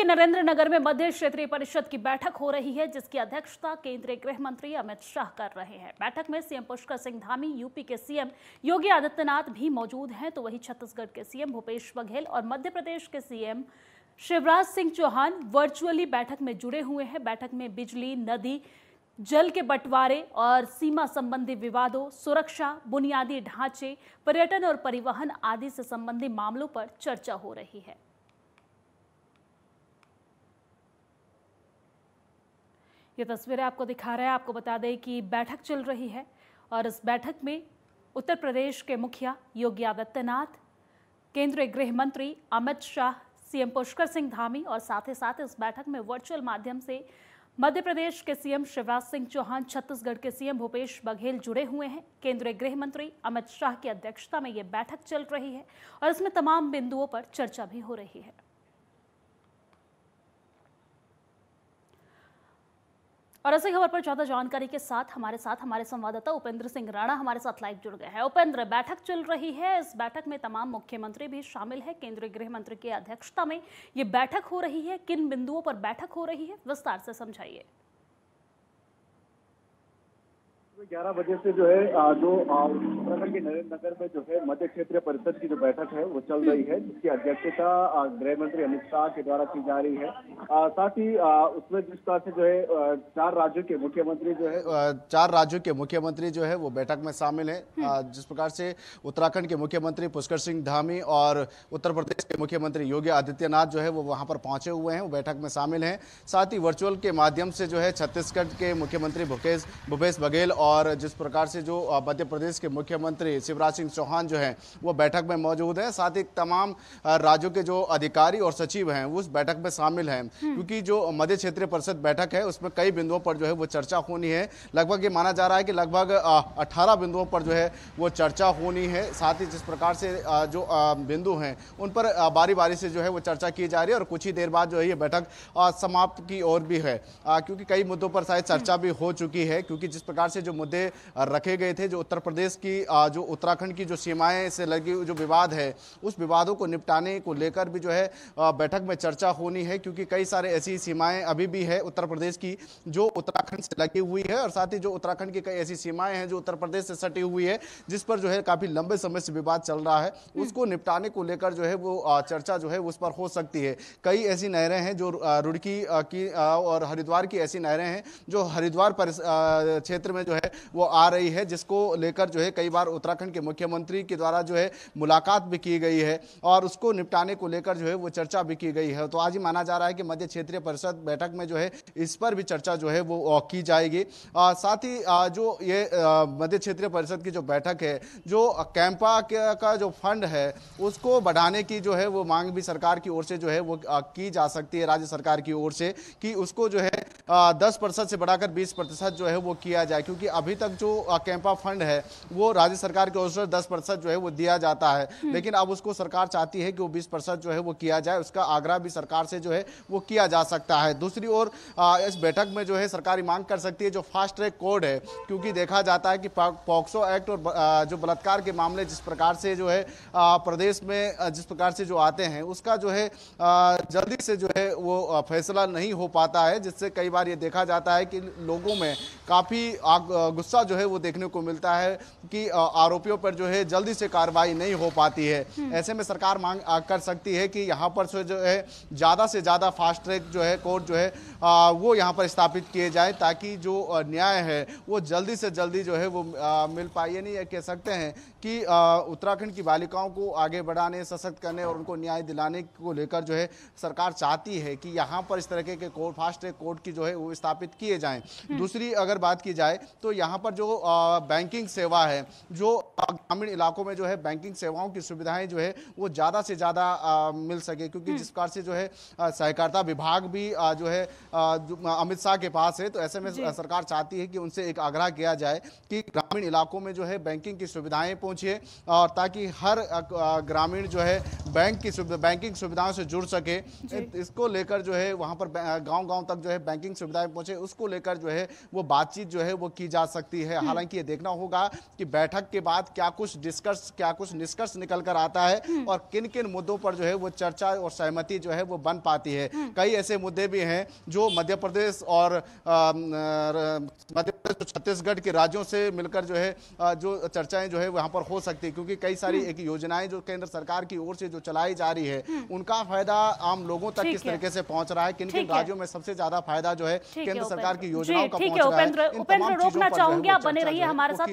के नरेंद्र नगर में मध्य क्षेत्रीय परिषद की बैठक हो रही है जिसकी अध्यक्षता केंद्रीय गृह मंत्री अमित शाह कर रहे हैं बैठक में सीएम पुष्कर सिंह धामी यूपी के सीएम योगी आदित्यनाथ भी मौजूद हैं तो वहीं छत्तीसगढ़ के सीएम भूपेश बघेल और मध्य प्रदेश के सीएम शिवराज सिंह चौहान वर्चुअली बैठक में जुड़े हुए हैं बैठक में बिजली नदी जल के बंटवारे और सीमा संबंधी विवादों सुरक्षा बुनियादी ढांचे पर्यटन और परिवहन आदि से संबंधी मामलों पर चर्चा हो रही है ये तस्वीरें आपको दिखा रहे हैं आपको बता दें कि बैठक चल रही है और इस बैठक में उत्तर प्रदेश के मुखिया योगी आदित्यनाथ केंद्रीय गृह मंत्री अमित शाह सीएम पुष्कर सिंह धामी और साथ ही साथ इस बैठक में वर्चुअल माध्यम से मध्य प्रदेश के सीएम शिवराज सिंह चौहान छत्तीसगढ़ के सीएम भूपेश बघेल जुड़े हुए हैं केंद्रीय गृह मंत्री अमित शाह की अध्यक्षता में ये बैठक चल रही है और इसमें तमाम बिंदुओं पर चर्चा भी हो रही है और ऐसी खबर पर ज्यादा जानकारी के साथ हमारे साथ हमारे संवाददाता उपेंद्र सिंह राणा हमारे साथ लाइव जुड़ गए हैं उपेंद्र बैठक चल रही है इस बैठक में तमाम मुख्यमंत्री भी शामिल है केंद्रीय गृह मंत्री की अध्यक्षता में ये बैठक हो रही है किन बिंदुओं पर बैठक हो रही है विस्तार से समझाइए ग्यारह बजे से जो है जो उत्तराखंड के नरेंद्र नगर में जो है मध्य क्षेत्रीय परिषद की जो बैठक है वो चल रही है जिसकी अध्यक्षता गृह मंत्री अमित शाह के द्वारा की जा रही है साथ ही उसमें जिस तरह से जो है चार राज्यों के मुख्यमंत्री जो है चार राज्यों के मुख्यमंत्री जो है वो बैठक में शामिल है हम्म। जिस प्रकार से उत्तराखंड के मुख्यमंत्री पुष्कर सिंह धामी और उत्तर प्रदेश के मुख्यमंत्री योगी आदित्यनाथ जो है वो वहाँ पर पहुंचे हुए हैं वो बैठक में शामिल हैं साथ ही वर्चुअल के माध्यम से जो है छत्तीसगढ़ के मुख्यमंत्री भूपेश भूपेश बघेल और और जिस प्रकार से जो मध्य प्रदेश के मुख्यमंत्री शिवराज सिंह चौहान जो हैं वो बैठक में मौजूद हैं साथ ही तमाम राज्यों के जो अधिकारी और सचिव हैं उस बैठक में शामिल हैं हम्म। क्योंकि जो मध्य क्षेत्रीय परिषद बैठक है उसमें कई बिंदुओं पर जो है वो चर्चा होनी है लगभग ये माना जा रहा है कि लगभग अठारह बिंदुओं पर जो है वो चर्चा होनी है साथ ही जिस प्रकार से जो बिंदु हैं उन पर बारी बारी से जो है वो चर्चा की जा रही है और कुछ ही देर बाद जो है ये बैठक समाप्त की ओर भी है क्योंकि कई मुद्दों पर शायद चर्चा हम्म। भी हो चुकी है क्योंकि जिस प्रकार से जो मुद्दे रखे गए थे जो उत्तर प्रदेश की जो उत्तराखंड की जो सीमाएं से लगी जो विवाद है उस विवादों को निपटाने को लेकर भी जो है बैठक में चर्चा होनी है क्योंकि कई सारे ऐसी सीमाएं अभी भी है उत्तर प्रदेश की जो उत्तराखंड से लगी हुई है और साथ ही जो उत्तराखंड की कई ऐसी सीमाएं हैं जो उत्तर प्रदेश से सटी हुई है जिस पर जो है काफी लंबे समय से विवाद चल रहा है हम्म। उसको निपटाने को लेकर जो है वो चर्चा जो है उस पर हो सकती है कई ऐसी नहरें हैं जो रुड़की की और हरिद्वार की ऐसी नहरें हैं जो हरिद्वार क्षेत्र में जो है वो आ रही है जिसको लेकर जो है कई बार उत्तराखंड के मुख्यमंत्री के द्वारा जो है मुलाकात भी की गई है और उसको निपटाने को लेकर जो है वो चर्चा भी की गई है तो आज ही माना जा रहा है कि मध्य क्षेत्रीय परिषद बैठक में जो है इस पर भी चर्चा जो है वो की जाएगी साथ ही जो ये मध्य क्षेत्रीय परिषद की जो बैठक है जो कैंपा का जो फंड है उसको बढ़ाने की जो है वो मांग भी सरकार की ओर से जो है वो की जा सकती है राज्य सरकार की ओर से कि उसको जो है दस प्रतिशत से बढ़ाकर बीस प्रतिशत जो है वो किया जाए क्योंकि अभी तक जो कैंपा फंड है वो राज्य सरकार के ओर से दस प्रतिशत जो है वो दिया जाता है हम्म। लेकिन अब उसको सरकार चाहती है कि वो बीस प्रतिशत जो है वो किया जाए उसका आग्रह भी सरकार से जो है वो किया जा सकता है दूसरी ओर इस बैठक में जो है सरकारी मांग कर सकती है जो फास्ट ट्रैक कोड है क्योंकि देखा जाता है कि पॉक्सो एक्ट और जो बलात्कार के मामले जिस प्रकार से जो है प्रदेश में जिस प्रकार से जो आते हैं उसका जो है जल्दी से जो है वो फैसला नहीं हो पाता है जिससे कई कई बार ये देखा जाता है कि लोगों में काफ़ी गुस्सा जो है वो देखने को मिलता है कि आरोपियों पर जो है जल्दी से कार्रवाई नहीं हो पाती है हम्म। ऐसे में सरकार मांग कर सकती है कि यहाँ पर जो है ज़्यादा से ज़्यादा फास्ट ट्रैक जो है कोर्ट जो है वो यहाँ पर स्थापित किए जाए ताकि जो न्याय है वो जल्दी से जल्दी जो है वो मिल पाए नहीं कह सकते हैं कि उत्तराखंड की बालिकाओं को आगे बढ़ाने सशक्त करने और उनको न्याय दिलाने को लेकर जो है सरकार चाहती है कि यहाँ पर इस तरह के कोर्ट फास्ट ट्रैक कोर्ट की जो है वो स्थापित किए जाएं हम्म। दूसरी अगर बात की जाए तो यहाँ पर जो बैंकिंग सेवा है जो ग्रामीण इलाकों में जो है बैंकिंग सेवाओं की सुविधाएं जो है वो ज़्यादा से ज़्यादा मिल सके क्योंकि हम्म। जिस प्रकार से जो है सहकारिता विभाग भी जो है अमित शाह के पास है तो ऐसे में सरकार चाहती है कि उनसे एक आग्रह किया जाए कि ग्रामीण इलाकों में जो है बैंकिंग की सुविधाएँ पहुंचिए और ताकि हर ग्रामीण जो है बैंक की सुविधा बैंकिंग सुविधाओं से जुड़ सके इसको लेकर जो है वहाँ पर गाँव गाँव तक जो है बैंकिंग सुविधाएं पहुँचे उसको लेकर जो है वो बातचीत जो है वो की जा सकती है हम्म। हालांकि ये देखना होगा कि बैठक के बाद क्या कुछ डिस्कर्स क्या कुछ निष्कर्ष निकल कर आता है हम्म। और किन किन मुद्दों पर जो है वो चर्चा और सहमति जो है वो बन पाती है हम्म। कई ऐसे मुद्दे भी हैं जो मध्य प्रदेश और मध्य प्रदेश छत्तीसगढ़ के राज्यों से मिलकर जो है जो चर्चाएं जो है वहां पर पर हो सकती है क्योंकि कई सारी एक योजनाएं जो केंद्र सरकार की ओर से जो चलाई जा रही है हम्म। उनका फायदा आम लोगों तक किस तरीके से पहुंच रहा है किन किन राज्यों में सबसे ज्यादा फायदा जो है केंद्र सरकार की योजनाओं का पहुंच रहा है रोकना चाहूंगी आप बने रहिए हमारे साथ